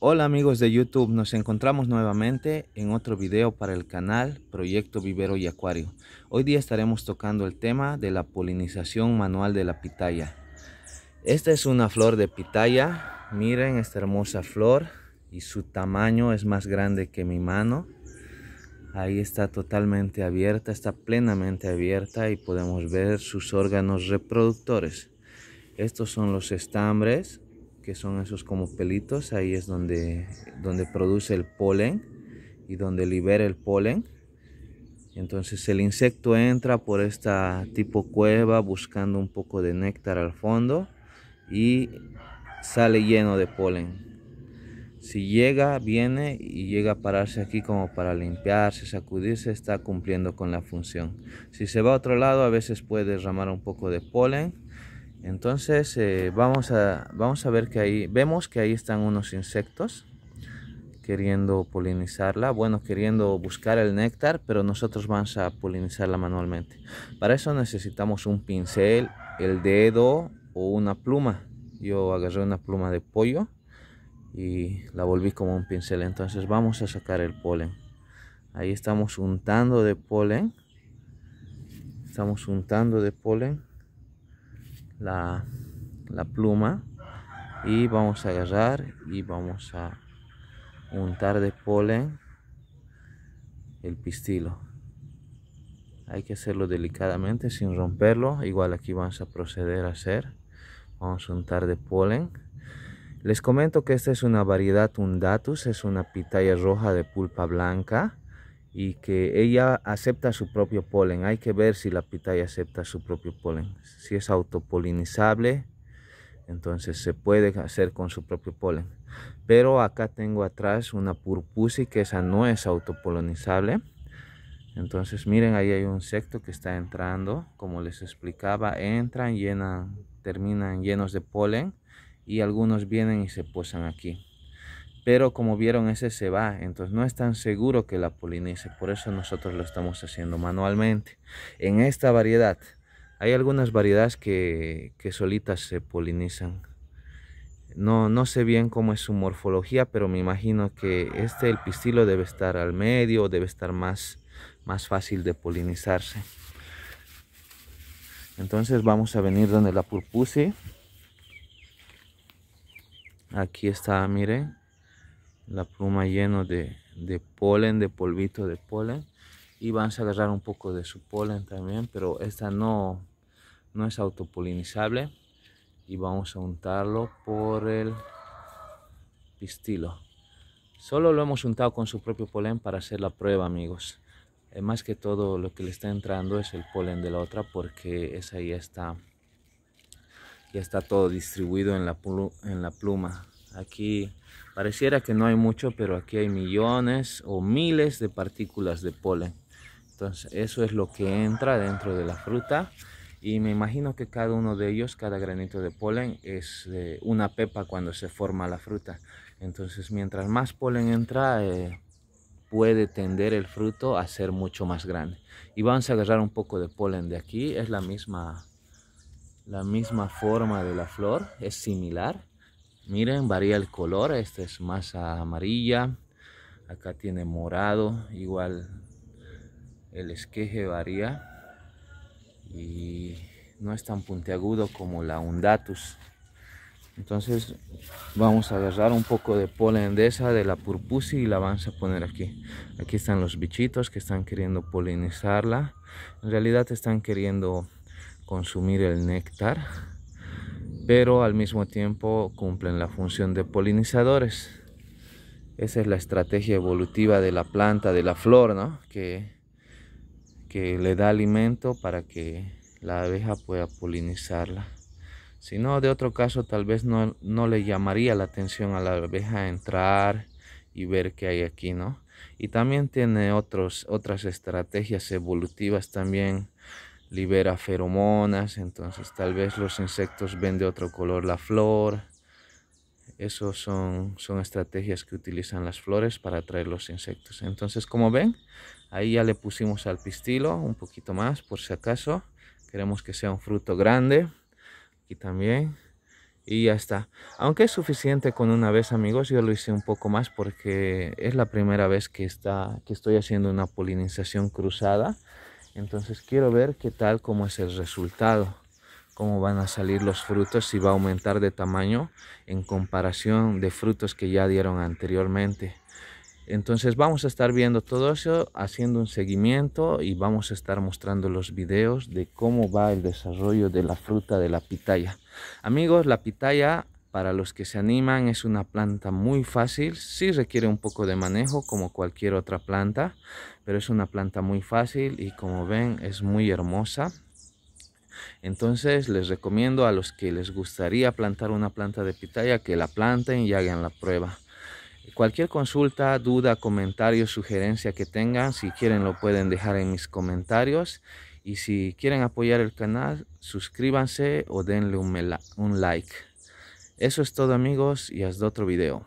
Hola amigos de YouTube, nos encontramos nuevamente en otro video para el canal Proyecto Vivero y Acuario. Hoy día estaremos tocando el tema de la polinización manual de la pitaya. Esta es una flor de pitaya, miren esta hermosa flor y su tamaño es más grande que mi mano. Ahí está totalmente abierta, está plenamente abierta y podemos ver sus órganos reproductores. Estos son los estambres que son esos como pelitos, ahí es donde, donde produce el polen y donde libera el polen. Entonces el insecto entra por esta tipo cueva buscando un poco de néctar al fondo y sale lleno de polen. Si llega, viene y llega a pararse aquí como para limpiarse, sacudirse, está cumpliendo con la función. Si se va a otro lado, a veces puede derramar un poco de polen entonces eh, vamos, a, vamos a ver que ahí, vemos que ahí están unos insectos queriendo polinizarla, bueno, queriendo buscar el néctar, pero nosotros vamos a polinizarla manualmente. Para eso necesitamos un pincel, el dedo o una pluma. Yo agarré una pluma de pollo y la volví como un pincel. Entonces vamos a sacar el polen. Ahí estamos untando de polen. Estamos untando de polen la, la pluma y vamos a agarrar y vamos a untar de polen el pistilo hay que hacerlo delicadamente sin romperlo igual aquí vamos a proceder a hacer vamos a untar de polen les comento que esta es una variedad undatus es una pitaya roja de pulpa blanca y que ella acepta su propio polen. Hay que ver si la pitaya acepta su propio polen. Si es autopolinizable, entonces se puede hacer con su propio polen. Pero acá tengo atrás una purpusi que esa no es autopolinizable. Entonces miren, ahí hay un insecto que está entrando. Como les explicaba, entran, llenan, terminan llenos de polen y algunos vienen y se posan aquí pero como vieron ese se va, entonces no es tan seguro que la polinice, por eso nosotros lo estamos haciendo manualmente. En esta variedad, hay algunas variedades que, solitas se polinizan. No, no sé bien cómo es su morfología, pero me imagino que este, el pistilo debe estar al medio, debe estar más, más fácil de polinizarse. Entonces vamos a venir donde la purpuse. Aquí está, miren la pluma lleno de, de polen, de polvito de polen. Y vamos a agarrar un poco de su polen también, pero esta no, no es autopolinizable. Y vamos a untarlo por el pistilo. Solo lo hemos untado con su propio polen para hacer la prueba, amigos. Eh, más que todo lo que le está entrando es el polen de la otra porque esa ya está, ya está todo distribuido en la pluma. Aquí pareciera que no hay mucho, pero aquí hay millones o miles de partículas de polen. Entonces eso es lo que entra dentro de la fruta y me imagino que cada uno de ellos, cada granito de polen es eh, una pepa cuando se forma la fruta. Entonces mientras más polen entra eh, puede tender el fruto a ser mucho más grande. Y vamos a agarrar un poco de polen de aquí, es la misma, la misma forma de la flor, es similar. Miren, varía el color. Esta es más amarilla. Acá tiene morado. Igual el esqueje varía. Y no es tan puntiagudo como la undatus. Entonces vamos a agarrar un poco de polen de esa, de la purpusi y la vamos a poner aquí. Aquí están los bichitos que están queriendo polinizarla. En realidad están queriendo consumir el néctar pero al mismo tiempo cumplen la función de polinizadores. Esa es la estrategia evolutiva de la planta, de la flor, ¿no? que, que le da alimento para que la abeja pueda polinizarla. Si no, de otro caso, tal vez no, le llamaría la atención a la abeja entrar y ver qué hay aquí, ¿no? Y también tiene otros, otras estrategias evolutivas también libera feromonas, entonces tal vez los insectos ven de otro color la flor. Esas son, son estrategias que utilizan las flores para atraer los insectos. Entonces, como ven, ahí ya le pusimos al pistilo un poquito más por si acaso. Queremos que sea un fruto grande. Aquí también. Y ya está. Aunque es suficiente con una vez, amigos, yo lo hice un poco más porque es la primera vez que, está, que estoy haciendo una polinización cruzada. Entonces quiero ver qué tal, cómo es el resultado, cómo van a salir los frutos, si va a aumentar de tamaño en comparación de frutos que ya dieron anteriormente. Entonces vamos a estar viendo todo eso, haciendo un seguimiento y vamos a estar mostrando los videos de cómo va el desarrollo de la fruta de la pitaya. Amigos, la pitaya para los que se animan es una planta muy fácil, sí requiere un poco de manejo como cualquier otra planta, pero es una planta muy fácil y como ven es muy hermosa. Entonces les recomiendo a los que les gustaría plantar una planta de pitaya que la planten y hagan la prueba. Cualquier consulta, duda, comentario, sugerencia que tengan, si quieren lo pueden dejar en mis comentarios. Y si quieren apoyar el canal, suscríbanse o denle un, un like. Eso es todo amigos y hasta otro video.